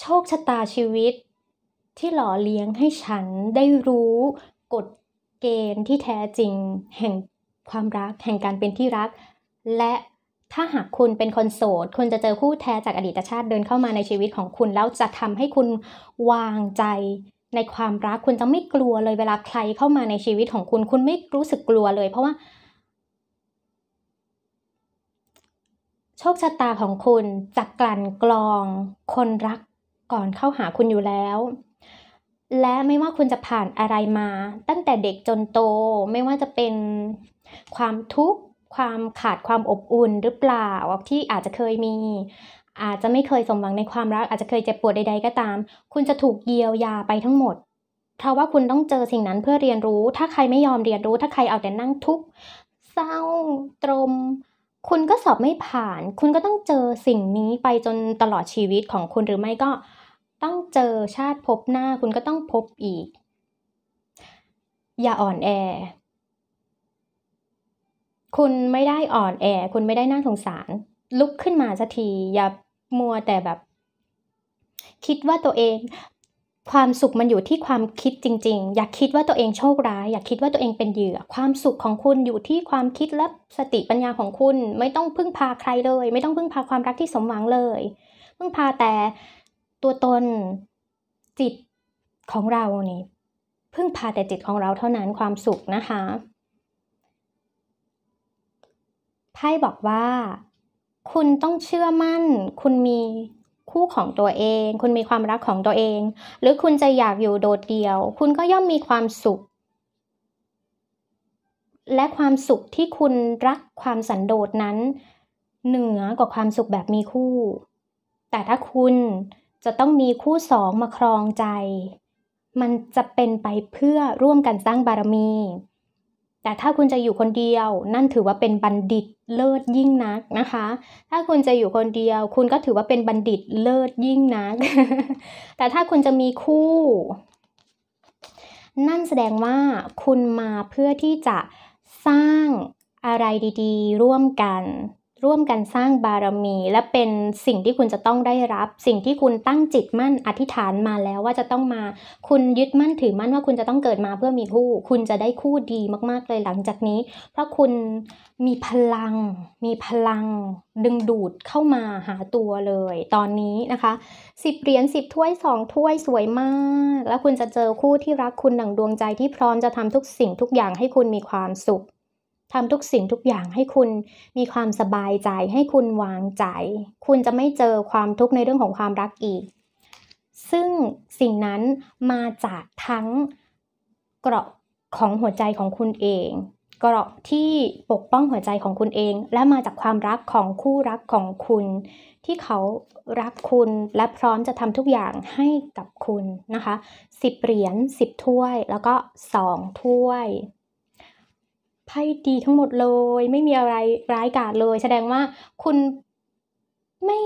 โชคชะตาชีวิตที่หล่อเลี้ยงให้ฉันได้รู้กฎเกณฑ์ที่แท้จริงแห่งความรักแห่งการเป็นที่รัก และถ้าหากคุณเป็นคนโสดคุณจะเจอคู่แท้จากอดีตชาติเดินเข้ามาในชีวิตของคุณ แล้วจะทำให้คุณวางใจในความรักคุณ จะไม่กลัวเลยเวลาใครเข้ามาในชีวิตของคุณ คุณไม่รู้สึกกลัวเลยเพราะว่า โชคชะตาของคุณจะกกลั่นกรองคนรักก่อนเข้าหาคุณอยู่แล้ว และไม่ว่าคุณจะผ่านอะไรมา ตั้งแต่เด็กจนโตไม่ว่าจะเป็นความทุกข์ความขาดความอบอุ่นหรือเปล่าที่อาจจะเคยมีอาจจะไม่เคยสมหวังในความรักอาจจะเคยเจ็บปวดใดๆก็ตาม คุณจะถูกเยียวยาไปทั้งหมดเพราะว่าคุณต้องเจอสิ่งนั้นเพื่อเรียนรู้ ถ้าใครไม่ยอมเรียนรู้ ถ้าใครเอาแต่นั่งทุกข์เศร้าตรมคุณก็สอบไม่ผ่าน คุณก็ต้องเจอสิ่งนี้ไปจนตลอดชีวิตของคุณหรือไม่ก็ต้องเจอชาติพบหน้า คุณก็ต้องพบอีก อย่าอ่อนแอ คุณไม่ได้อ่อนแอ คุณไม่ได้น่าสงสาร ลุกขึ้นมาสักทีอย่ามัวแต่แบบคิดว่าตัวเองความสุขมันอยู่ที่ความคิดจริงๆ อย่าคิดว่าตัวเองโชคร้าย อย่าคิดว่าตัวเองเป็นเหยื่อ ความสุขของคุณอยู่ที่ความคิดและสติปัญญาของคุณ ไม่ต้องพึ่งพาใครเลย ไม่ต้องพึ่งพาความรักที่สมหวังเลยพึ่งพาแต่ตัวตนจิตของเรานี่พึ่งพาแต่จิตของเราเท่านั้นความสุขนะคะไพ่บอกว่าคุณต้องเชื่อมั่น คุณมีคู่ของตัวเอง คุณมีความรักของตัวเอง หรือคุณจะอยากอยู่โดดเดี่ยว คุณก็ย่อมมีความสุข และความสุขที่คุณรักความสันโดษนั้น เหนือกว่าความสุขแบบมีคู่ แต่ถ้าคุณจะต้องมีคู่สองมาครองใจ มันจะเป็นไปเพื่อร่วมกันสร้างบารมีแต่ถ้าคุณจะอยู่คนเดียวนั่นถือว่าเป็นบัณฑิตเลิศยิ่งนักนะคะ ถ้าคุณจะอยู่คนเดียวคุณก็ถือว่าเป็นบัณฑิตเลิศยิ่งนัก แต่ถ้าคุณจะมีคู่ นั่นแสดงว่าคุณมาเพื่อที่จะสร้างอะไรดีๆ ร่วมกันร่วมกันสร้างบารมีและเป็นสิ่งที่คุณจะต้องได้รับ สิ่งที่คุณตั้งจิตมั่นอธิษฐานมาแล้วว่าจะต้องมา คุณยึดมั่นถือมั่นว่าคุณจะต้องเกิดมาเพื่อมีคู่ คุณจะได้คู่ดีมากๆเลยหลังจากนี้ เพราะคุณมีพลัง มีพลัง ดึงดูดเข้ามาหาตัวเลย ตอนนี้นะคะสิบเหรียญสิบถ้วยสองถ้วยสวยมาก แล้วคุณจะเจอคู่ที่รักคุณดั่งดวงใจที่พร้อมจะทำทุกสิ่งทุกอย่างให้คุณมีความสุขทำทุกสิ่งทุกอย่างให้คุณมีความสบายใจให้คุณวางใจ คุณจะไม่เจอความทุกข์ในเรื่องของความรักอีก ซึ่งสิ่งนั้นมาจากทั้งเกราะของหัวใจของคุณเองเกราะที่ปกป้องหัวใจของคุณเอง และมาจากความรักของคู่รักของคุณ ที่เขารักคุณและพร้อมจะทำทุกอย่างให้กับคุณนะคะสิบเหรียญสิบถ้วย แล้วก็สองถ้วยไพ่ดีทั้งหมดเลยไม่มีอะไรร้ายกาจเลย แสดงว่าคุณไม่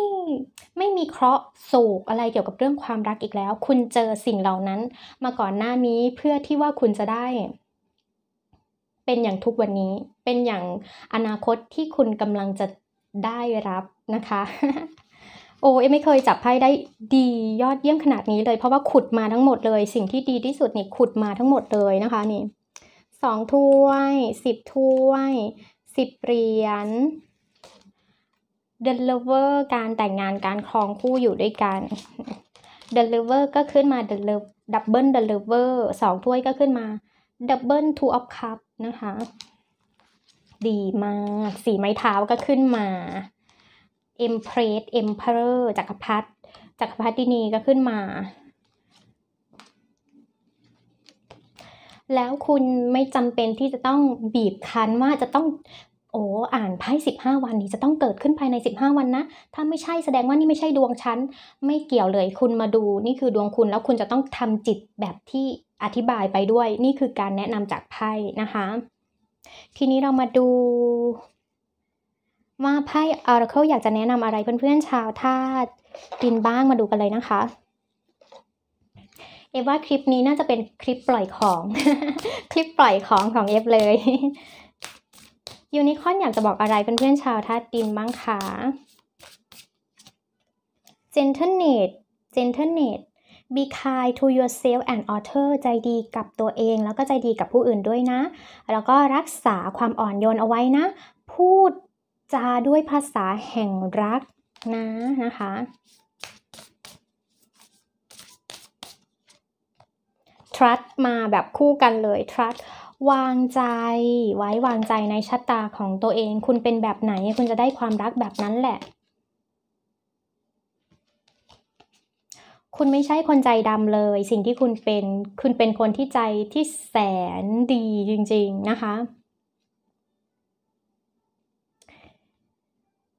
ไม่มีเคราะห์โศกอะไรเกี่ยวกับเรื่องความรักอีกแล้ว คุณเจอสิ่งเหล่านั้นมาก่อนหน้านี้เพื่อที่ว่าคุณจะได้เป็นอย่างทุกวันนี้ เป็นอย่างอนาคตที่คุณกำลังจะได้รับนะคะ โอ้ยไม่เคยจับไพ่ได้ดียอดเยี่ยมขนาดนี้เลย เพราะว่าขุดมาทั้งหมดเลย สิ่งที่ดีที่สุดนี่ขุดมาทั้งหมดเลยนะคะนี่สองถ้วยสิบถ้วยสิบเหรียญ deliver การแต่งงานการครองคู่อยู่ด้วยกัน deliver ก็ขึ้นมา deliver double deliver สองถ้วยก็ขึ้นมา double two of cup นะคะ ดีมาก สีไม้เท้าก็ขึ้นมา empress emperor จักรพรรดิจักรพรรดินีก็ขึ้นมาแล้วคุณไม่จำเป็นที่จะต้องบีบคั้นว่าจะต้อง โอ้อ่านไพ่สิบห้าวันนี้จะต้องเกิดขึ้นภายในสิบห้าวันนะ ถ้าไม่ใช่แสดงว่านี่ไม่ใช่ดวงฉันไม่เกี่ยวเลยคุณมาดู นี่คือดวงคุณ แล้วคุณจะต้องทำจิตแบบที่อธิบายไปด้วย นี่คือการแนะนำจากไพ่นะคะ ทีนี้เรามาดู ว่าไพ่อร์เคิลอยากจะแนะนำอะไรเพื่อนๆชาวธาตุดินบ้างมาดูกันเลยนะคะเอฟว่าคลิปนี้น่าจะเป็นคลิปปล่อยของคลิปปล่อยของของเอฟเลย ยูนิคอนอยากจะบอกอะไรเพื่อนๆชาวท่าตดินบ้างคะเจนเทอร์เนตเจนเทอร์เนต be kind to yourself and other ใจดีกับตัวเอง แล้วก็ใจดีกับผู้อื่นด้วยนะ แล้วก็รักษาความอ่อนโยนเอาไว้นะ พูดจาด้วยภาษาแห่งรักนะนะคะ trust มาแบบคู่กันเลย trust วางใจไว้วางใจในชะตาของตัวเอง คุณเป็นแบบไหนคุณจะได้ความรักแบบนั้นแหละ คุณไม่ใช่คนใจดำเลยสิ่งที่คุณเป็นคุณเป็นคนที่ใจที่แสนดีจริงๆนะคะ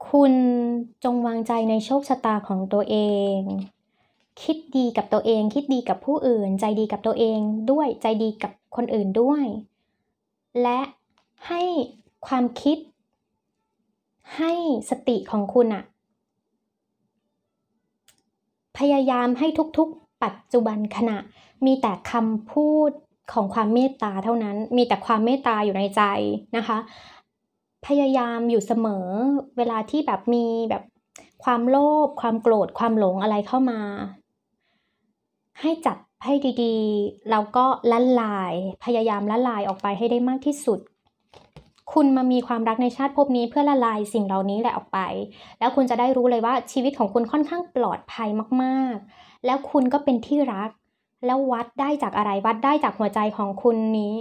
คุณจงวางใจในโชคชะตาของตัวเองคิดดีกับตัวเอง คิดดีกับผู้อื่น ใจดีกับตัวเอง ด้วย ใจดีกับคนอื่นด้วย และให้ความคิด ให้สติของคุณอะพยายามให้ทุกๆ ปัจจุบันขณะมีแต่คำพูดของความเมตตาเท่านั้น มีแต่ความเมตตาอยู่ในใจนะคะ พยายามอยู่เสมอเวลาที่แบบมีแบบความโลภ ความโกรธ ความหลงอะไรเข้ามาให้จับให้ดีๆ แล้วก็ละลาย พยายามละลายออกไปให้ได้มากที่สุด คุณมามีความรักในชาติภพนี้ เพื่อละลายสิ่งเหล่านี้แหละออกไป แล้วคุณจะได้รู้เลยว่าชีวิตของคุณค่อนข้างปลอดภัยมากๆ แล้วคุณก็เป็นที่รัก แล้ววัดได้จากอะไร วัดได้จากหัวใจของคุณนี้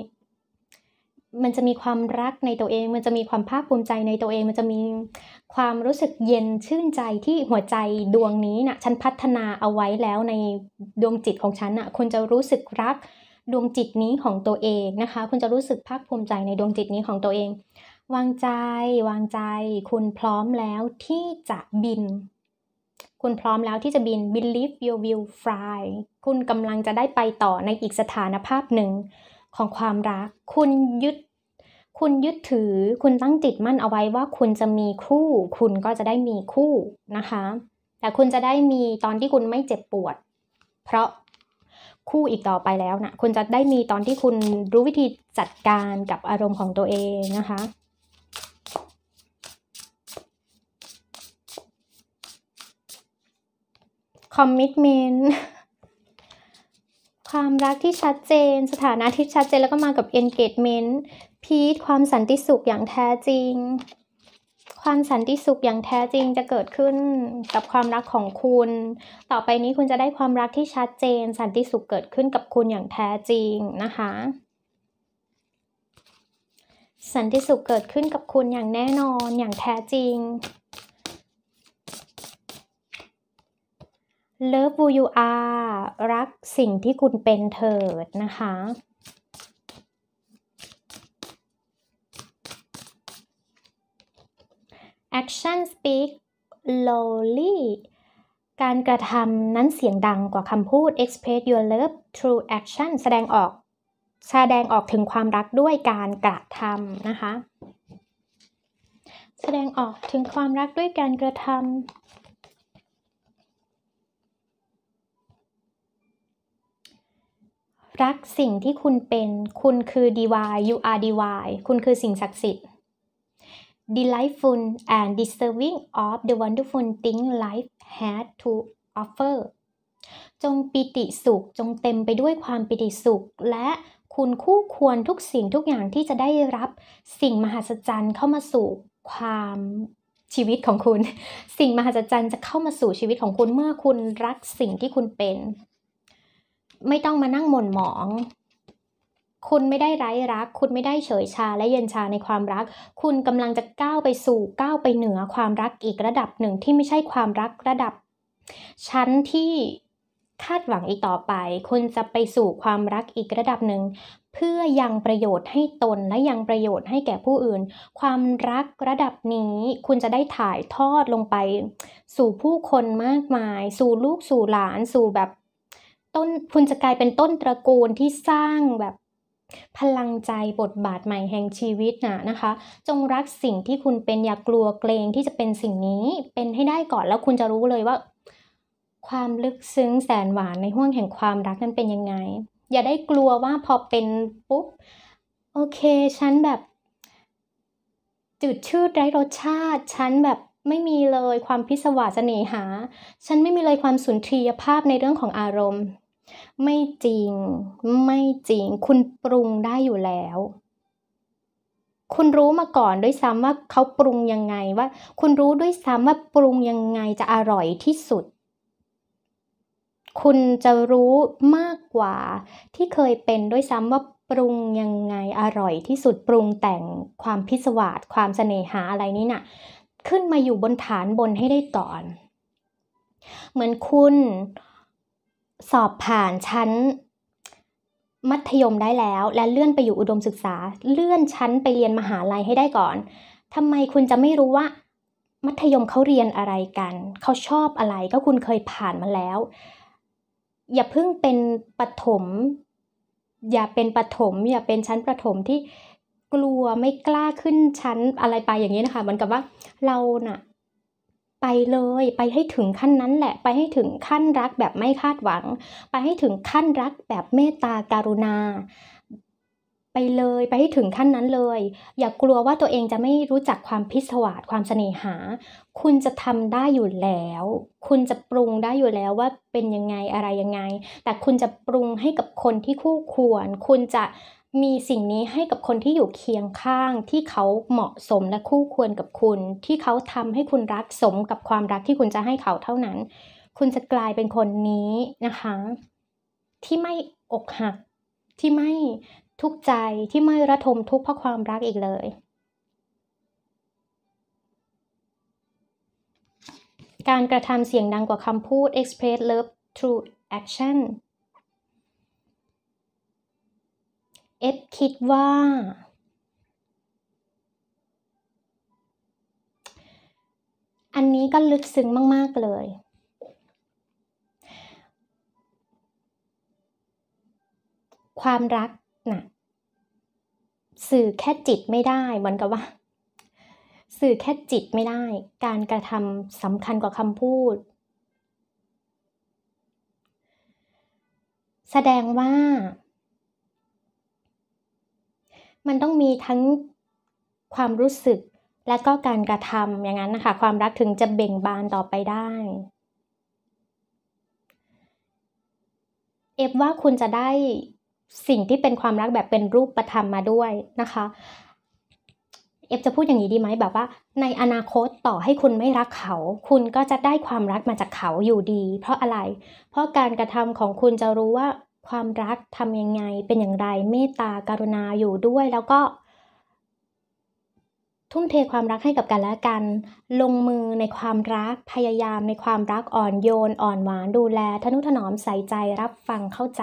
มันจะมีความรักในตัวเอง มันจะมีความภาคภูมิใจในตัวเอง มันจะมีความรู้สึกเย็นชื่นใจที่หัวใจดวงนี้นะ่ะ ฉันพัฒนาเอาไว้แล้วในดวงจิตของฉันนะ่ะ คุณจะรู้สึกรักดวงจิตนี้ของตัวเองนะคะ คุณจะรู้สึกภาคภูมิใจในดวงจิตนี้ของตัวเอง วางใจวางใจ คุณพร้อมแล้วที่จะบิน คุณพร้อมแล้วที่จะบิน believe you will fly คุณกำลังจะได้ไปต่อในอีกสถานภาพหนึ่งของความรัก คุณยึดคุณยึดถือ คุณตั้งจิตมั่นเอาไว้ว่าคุณจะมีคู่ คุณก็จะได้มีคู่ นะคะ แต่คุณจะได้มีตอนที่คุณไม่เจ็บปวด เพราะคู่อีกต่อไปแล้วนะคุณจะได้มีตอนที่คุณรู้วิธีจัดการกับอารมณ์ของตัวเองนะคะคอมมิชเมนความรักที่ชัดเจนสถานะที่ชัดเจนแล้วก็มากับ engagement พีทความสันติสุขอย่างแท้จริง ความสันติสุขอย่างแท้จริงจะเกิดขึ้นกับความรักของคุณ ต่อไปนี้คุณจะได้ความรักที่ชัดเจน สันติสุขเกิดขึ้นกับคุณอย่างแท้จริงนะคะ สันติสุขเกิดขึ้นกับคุณอย่างแน่นอนอย่างแท้จริง Love who you are รักสิ่งที่คุณเป็นเถิดนะคะ action speak lowly การกระทำนั้นเสียงดังกว่าคำพูด express your love through action แสดงออก แสดงออกถึงความรักด้วยการกระทำนะคะ แสดงออกถึงความรักด้วยการกระทำ รักสิ่งที่คุณเป็น คุณคือดีว you are ดีวายคุณคือสิ่งศักดิ์สิทธิ์ delightful and deserving of the wonderful thing life had to offer จงปิติสุข จงเต็มไปด้วยความปิติสุข และคุณคู่ควรทุกสิ่งทุกอย่างที่จะได้รับ สิ่งมหัศจรรย์เข้ามาสู่ความชีวิตของคุณ สิ่งมหัศจรรย์จะเข้ามาสู่ชีวิตของคุณเมื่อคุณรักสิ่งที่คุณเป็น ไม่ต้องมานั่งหม่นหมองคุณไม่ได้ไร้รัก คุณไม่ได้เฉยชาและเย็นชาในความรัก คุณกำลังจะก้าวไปสู่ก้าวไปเหนือความรักอีกระดับหนึ่งที่ไม่ใช่ความรักระดับ ชั้นที่คาดหวังอีกต่อไป คุณจะไปสู่ความรักอีกระดับหนึ่ง เพื่อยังประโยชน์ให้ตนและยังประโยชน์ให้แก่ผู้อื่น ความรักระดับนี้ คุณจะได้ถ่ายทอดลงไปสู่ผู้คนมากมาย สู่ลูก สู่หลาน สู่แบบ ต้นคุณจะกลายเป็นต้นตระกูลที่สร้างแบบพลังใจบทบาทใหม่แห่งชีวิตนะนะคะ จงรักสิ่งที่คุณเป็นอย่ากกลัวเกรงที่จะเป็นสิ่งนี้เป็นให้ได้ก่อนแล้วคุณจะรู้เลยว่า ความลึกซึ้งแสนหวานในห้วงแห่งความรักนั้นเป็นยังไง อย่าได้กลัวว่าพอเป็นปุ๊บโอเคฉันแบบ จุดชืดไร้รสชาติฉันแบบไม่มีเลยความพิศวาสเสน่หา ฉันไม่มีเลยความสุนทรียภาพในเรื่องของอารมณ์ไม่จริงไม่จริงคุณปรุงได้อยู่แล้ว คุณรู้มาก่อน ด้วยซ้ำว่าเขาปรุงยังไงว่าคุณรู้ด้วยซ้ำว่า ปรุงยังไงจะอร่อยที่สุด คุณจะรู้มากกว่าที่เคยเป็นด้วยซ้ำว่า ปรุงยังไงอร่อยที่สุดปรุงแต่งความพิศวาสความเสน่หาอะไรนี้นะ่ะขึ้นมาอยู่บนฐานบนให้ได้ก่อน เหมือนคุณสอบผ่านชั้นมัธยมได้แล้ว และเลื่อนไปอยู่อุดมศึกษา เลื่อนชั้นไปเรียนมหาลัยให้ได้ก่อนทำไมคุณจะไม่รู้ว่า มัธยมเขาเรียนอะไรกันเขาชอบอะไรก็คุณเคยผ่านมาแล้ว อย่าเพิ่งเป็นปฐมอย่าเป็นปฐมอย่าเป็นชั้นประถมที่กลัวไม่กล้าขึ้นชั้นอะไรไปอย่างนี้นะคะเหมือนกับว่าเรานะ่ะไปเลยไปให้ถึงขั้นนั้นแหละ ไปให้ถึงขั้นรักแบบไม่คาดหวัง ไปให้ถึงขั้นรักแบบเมตตาการุณา ไปเลยไปให้ถึงขั้นนั้นเลย อย่ากกลัวว่าตัวเองจะไม่รู้จักความพิศวาสความเสน่หา คุณจะทำได้อยู่แล้ว คุณจะปรุงได้อยู่แล้วว่าเป็นยังไงอะไรยังไง แต่คุณจะปรุงให้กับคนที่คู่ควร คุณจะมีสิ่งนี้ให้กับคนที่อยู่เคียงข้างที่เขาเหมาะสมและคู่ควรกับคุณ ที่เขาทำให้คุณรักสมกับความรักที่คุณจะให้เขาเท่านั้น คุณจะกลายเป็นคนนี้นะคะ ที่ไม่อกหักที่ไม่ทุกข์ใจที่ไม่ระทมทุกข์เพราะความรักอีกเลย การกระทำเสียงดังกว่าคำพูด express love through action เฟคิดว่า อันนี้ก็ลึกซึ้งมากๆ เลย ความรักนะสื่อแค่จิตไม่ได้เหมือนกับว่า สื่อแค่จิตไม่ได้ การกระทำสำคัญกว่าคำพูด แสดงว่ามันต้องมีทั้งความรู้สึกและก็การกระทำอย่างนั้นนะคะความรักถึงจะเบ่งบานต่อไปได้ เอฟว่าคุณจะได้สิ่งที่เป็นความรักแบบเป็นรูปประธรรมมาด้วยนะคะเอฟจะพูดอย่างนี้ดีไหมแบบว่า ในอนาคตต่อให้คุณไม่รักเขา คุณก็จะได้ความรักมาจากเขาอยู่ดี เพราะอะไรเพราะการกระทำของคุณจะรู้ว่าความรักทำยังไงเป็นอย่างไรเมตตาการุณาอยู่ด้วยแล้วก็ ทุ่มเทความรักให้กับกันและกัน ลงมือในความรักพยายามในความรักอ่อนโยนอ่อนหวานดูแล ทนุถนอมใส่ใจรับฟังเข้าใจ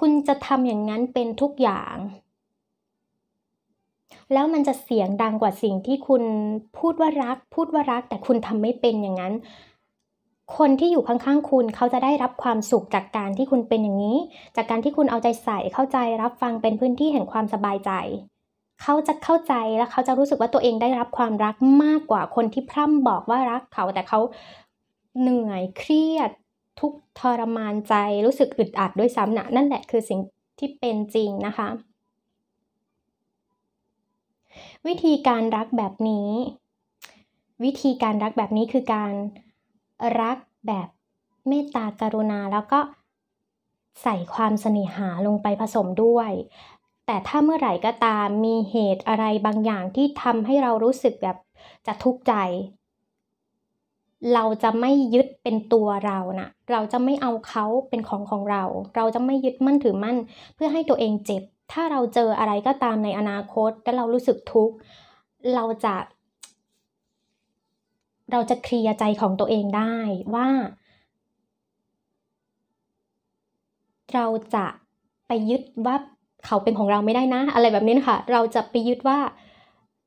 คุณจะทำอย่างนั้นเป็นทุกอย่าง แล้วมันจะเสียงดังกว่าสิ่งที่คุณพูดว่ารัก พูดว่ารัก แต่คุณทำไม่เป็นอย่างนั้นคนที่อยู่ข้าง ๆ คุณเขาจะได้รับความสุขจากการที่คุณเป็นอย่างนี้ จากการที่คุณเอาใจใส่ เข้าใจรับฟังเป็นพื้นที่แห่งความสบายใจ เขาจะเข้าใจและเขาจะรู้สึกว่าตัวเองได้รับความรักมากกว่าคนที่พร่ำบอกว่ารักเขา แต่เขาเหนื่อยเครียดทุกทรมานใจรู้สึกอึดอัดด้วยซ้ำนะนั่นแหละคือสิ่งที่เป็นจริงนะคะวิธีการรักแบบนี้ วิธีการรักแบบนี้คือการรักแบบเมตตากรุณาแล้วก็ใส่ความเสน่หาลงไปผสมด้วย แต่ถ้าเมื่อไหร่ก็ตามมีเหตุอะไรบางอย่างที่ทำให้เรารู้สึกแบบจะทุกข์ใจ เราจะไม่ยึดเป็นตัวเรานะเราจะไม่เอาเขาเป็นของของเรา เราจะไม่ยึดมั่นถือมั่น เพื่อให้ตัวเองเจ็บถ้าเราเจออะไรก็ตามในอนาคตแล้วเรารู้สึกทุกข์เราจะเราจะเคลียร์ใจของตัวเองได้ว่า เราจะไปยึดว่าเขาเป็นของเราไม่ได้นะ อะไรแบบนี้นะคะเราจะไปยึดว่า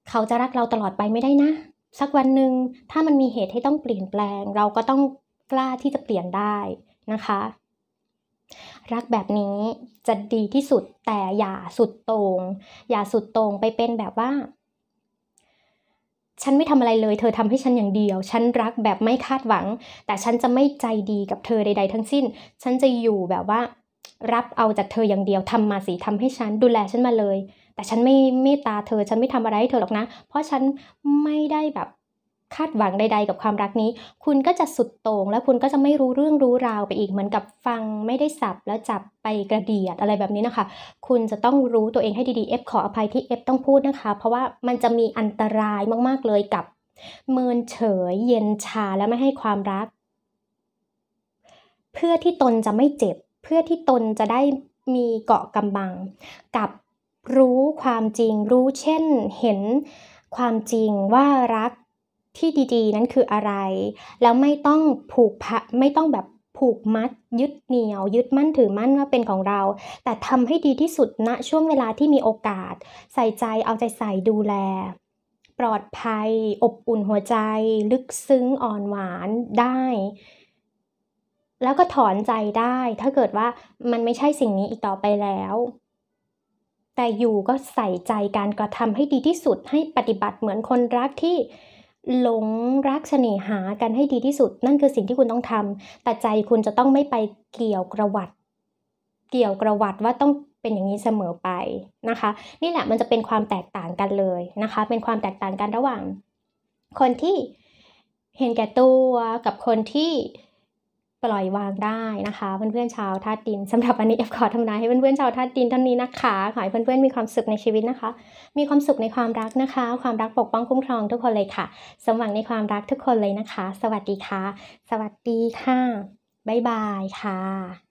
เขาจะรักเราตลอดไปไม่ได้นะ สักวันหนึ่งถ้ามันมีเหตุให้ต้องเปลี่ยนแปลง เราก็ต้องกล้าที่จะเปลี่ยนได้นะคะ รักแบบนี้จะดีที่สุดแต่อย่าสุดตรง อย่าสุดตรงไปเป็นแบบว่าฉันไม่ทำอะไรเลยเธอทำให้ฉันอย่างเดียว ฉันรักแบบไม่คาดหวัง แต่ฉันจะไม่ใจดีกับเธอใด ๆ ทั้งสิ้น ฉันจะอยู่แบบว่า รับเอาจากเธออย่างเดียวทำมาสิทำให้ฉัน ดูแลฉันมาเลย แต่ฉันไม่เมตตาเธอฉันไม่ทำอะไรให้เธอหรอกนะ เพราะฉันไม่ได้แบบคาดหวังใดๆกับความรักนี้ คุณก็จะสุดโต่งและคุณก็จะไม่รู้เรื่องรู้ราวไปอีกเหมือนกับฟังไม่ได้สับแล้วจับไปกระเดียดอะไรแบบนี้นะคะ คุณจะต้องรู้ตัวเองให้ดีๆ เอฟขออภัยที่เอฟต้องพูดนะคะ เพราะว่ามันจะมีอันตรายมากๆเลยกับ เมินเฉยเย็นชาและไม่ให้ความรัก เพื่อที่ตนจะไม่เจ็บ เพื่อที่ตนจะได้มีเกาะกำบัง กับรู้ความจริงรู้เช่น เห็นความจริงว่ารักที่ดีๆ นั้นคืออะไร แล้วไม่ต้องผูกพะไม่ต้องแบบผูกมัด ยึดเหนี่ยว ยึดมั่นถือมั่นว่าเป็นของเรา แต่ทำให้ดีที่สุดณนะช่วงเวลาที่มีโอกาส ใส่ใจเอาใจใส่ดูแล ปลอดภัยอบอุ่นหัวใจ ลึกซึ้งอ่อนหวานได้ แล้วก็ถอนใจได้ ถ้าเกิดว่ามันไม่ใช่สิ่งนี้อีกต่อไปแล้ว แต่อยู่ก็ใส่ใจการกระทำให้ดีที่สุดให้ปฏิบัติเหมือนคนรักที่หลงรักเสน่หากันให้ดีที่สุดนั่นคือสิ่งที่คุณต้องทำแต่ใจคุณจะต้องไม่ไปเกี่ยวกระวัด เกี่ยวกระวัดว่าต้องเป็นอย่างนี้เสมอไปนะคะนี่แหละมันจะเป็นความแตกต่างกันเลยนะคะ เป็นความแตกต่างกันระหว่าง คนที่เห็นแก่ตัวกับคนที่ปล่อยวางได้นะคะเพื่อนๆชาวธาตุดิน สำหรับวันนี้แอบขอทำนายให้ เพื่อนๆชาวธาตุดินท่านนี้นะคะขอให้เพื่อนๆมีความสุขในชีวิตนะคะ มีความสุขในความรักนะคะ ความรักปกป้องคุ้มครองทุกคนเลยค่ะสมหวังในความรักทุกคนเลยนะคะ สวัสดีค่ะ สวัสดีค่ะบ๊ายบายค่ะ